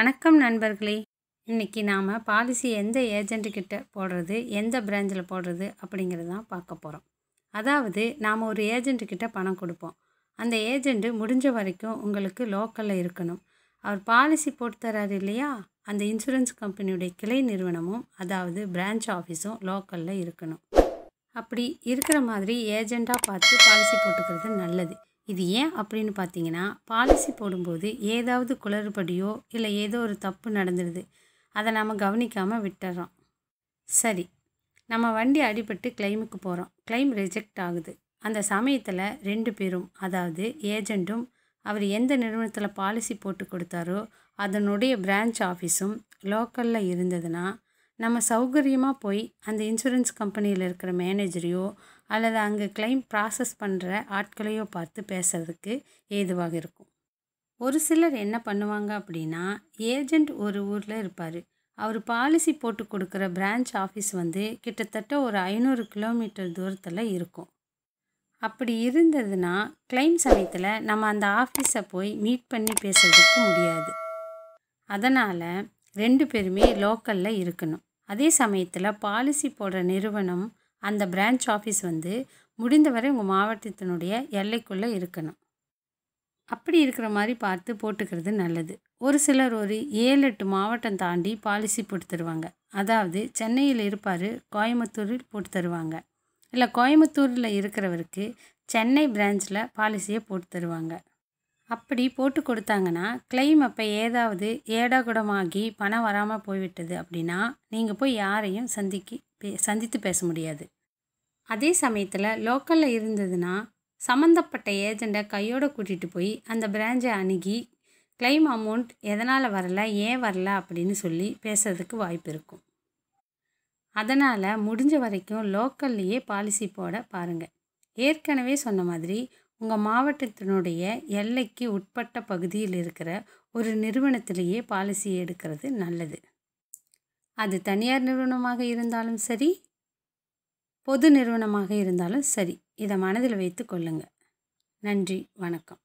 வணக்கம் நண்பர்களே இன்றைக்கி நாம் பாலிசி எந்த ஏஜெண்ட்டுக்கிட்ட போடுறது எந்த பிராஞ்சில் போடுறது அப்படிங்கிறது தான் பார்க்க போகிறோம் அதாவது நாம் ஒரு ஏஜெண்ட்டுக்கிட்ட பணம் கொடுப்போம் அந்த ஏஜெண்ட்டு முடிஞ்ச வரைக்கும் உங்களுக்கு லோக்கலில் இருக்கணும் அவர் பாலிசி போட்டு தராரு இல்லையா அந்த இன்சூரன்ஸ் கம்பெனியுடைய கிளை நிறுவனமும் அதாவது பிரான்ச் ஆஃபீஸும் லோக்கலில் இருக்கணும் அப்படி இருக்கிற மாதிரி ஏஜெண்ட்டாக பார்த்து பாலிசி போட்டுக்கிறது நல்லது இது ஏன் அப்படின்னு பார்த்தீங்கன்னா பாலிசி போடும்போது ஏதாவது குளறுபடியோ இல்லை ஏதோ ஒரு தப்பு நடந்துடுது அதை நாம் கவனிக்காமல் விட்டுறோம் சரி நம்ம வண்டி அடிபட்டு கிளைமுக்கு போகிறோம் கிளைம் ரிஜெக்ட் ஆகுது அந்த சமயத்தில் ரெண்டு பேரும் அதாவது ஏஜெண்ட்டும் அவர் எந்த நிறுவனத்தில் பாலிசி போட்டு கொடுத்தாரோ அதனுடைய பிரான்ச் ஆஃபீஸும் லோக்கலில் இருந்ததுன்னா நம்ம சௌகரியமாக போய் அந்த இன்சூரன்ஸ் கம்பெனியில் இருக்கிற மேனேஜரையோ அல்லது அங்கே கிளைம் ப்ராசஸ் பண்ணுற ஆட்களையோ பார்த்து பேசுறதுக்கு ஏதுவாக இருக்கும் ஒரு சிலர் என்ன பண்ணுவாங்க அப்படின்னா ஏஜெண்ட் ஒரு ஊரில் இருப்பார் அவர் பாலிசி போட்டு கொடுக்குற பிரான்ச் ஆஃபீஸ் வந்து கிட்டத்தட்ட ஒரு ஐநூறு கிலோமீட்டர் தூரத்தில் இருக்கும் அப்படி இருந்ததுன்னா கிளைம் சமயத்தில் நம்ம அந்த ஆஃபீஸை போய் மீட் பண்ணி பேசுகிறதுக்கு முடியாது அதனால் ரெண்டு பேருமே லோக்கலில் இருக்கணும் அதே சமயத்தில் பாலிசி போடுற நிறுவனம் அந்த பிரான்ச் ஆஃபீஸ் வந்து முடிந்தவரை உங்கள் மாவட்டத்தினுடைய எல்லைக்குள்ளே இருக்கணும் அப்படி இருக்கிற மாதிரி பார்த்து போட்டுக்கிறது நல்லது ஒரு சிலர் ஒரு ஏழு எட்டு மாவட்டம் தாண்டி பாலிசி போட்டு தருவாங்க அதாவது சென்னையில் இருப்பார் கோயம்புத்தூரில் போட்டு தருவாங்க இல்லை கோயம்புத்தூரில் இருக்கிறவருக்கு சென்னை பிரான்ச்சில் பாலிசியை போட்டு தருவாங்க அப்படி போட்டு கொடுத்தாங்கன்னா கிளைம் அப்போ ஏதாவது ஏடாகுடமாகி பணம் வராமல் போய்விட்டது அப்படின்னா நீங்கள் போய் யாரையும் சந்திக்கி பே சந்தித்து பேச முடியாது அதே சமயத்தில் லோக்கலில் இருந்ததுன்னா சம்மந்தப்பட்ட ஏஜெண்ட்டை கையோடு கூட்டிகிட்டு போய் அந்த பிரான்ச்சை அணுகி கிளைம் அமௌண்ட் எதனால் வரல ஏன் வரல அப்படின்னு சொல்லி பேசுறதுக்கு வாய்ப்பு இருக்கும் அதனால் முடிஞ்ச வரைக்கும் லோக்கல்லையே பாலிசி போட பாருங்கள் ஏற்கனவே சொன்ன மாதிரி உங்கள் மாவட்டத்தினுடைய எல்லைக்கு உட்பட்ட பகுதியில் இருக்கிற ஒரு நிறுவனத்திலேயே பாலிசி எடுக்கிறது நல்லது அது தனியார் நிறுவனமாக இருந்தாலும் சரி பொது நிறுவனமாக இருந்தாலும் சரி இதை மனதில் வைத்து கொள்ளுங்கள் நன்றி வணக்கம்